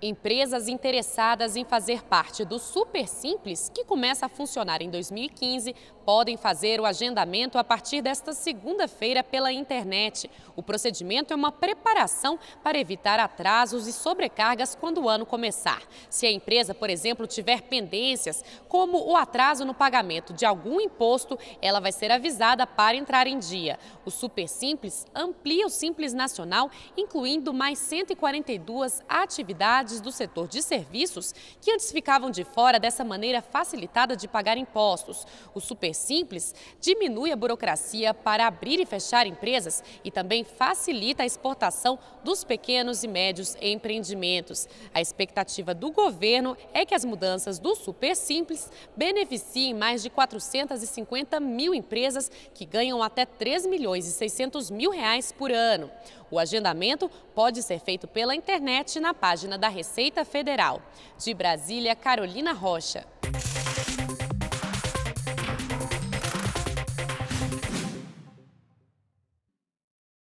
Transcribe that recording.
Empresas interessadas em fazer parte do Super Simples, que começa a funcionar em 2015, podem fazer o agendamento a partir desta segunda-feira pela internet. O procedimento é uma preparação para evitar atrasos e sobrecargas quando o ano começar. Se a empresa, por exemplo, tiver pendências, como o atraso no pagamento de algum imposto, ela vai ser avisada para entrar em dia. O Super Simples amplia o Simples Nacional, incluindo mais 142 atividades do setor de serviços que antes ficavam de fora dessa maneira facilitada de pagar impostos. O Super Simples diminui a burocracia para abrir e fechar empresas e também facilita a exportação dos pequenos e médios empreendimentos. A expectativa do governo é que as mudanças do Super Simples beneficiem mais de 450 mil empresas que ganham até 3 milhões e 600 mil reais por ano. O agendamento pode ser feito pela internet na página da Receita Federal. De Brasília, Carolina Rocha.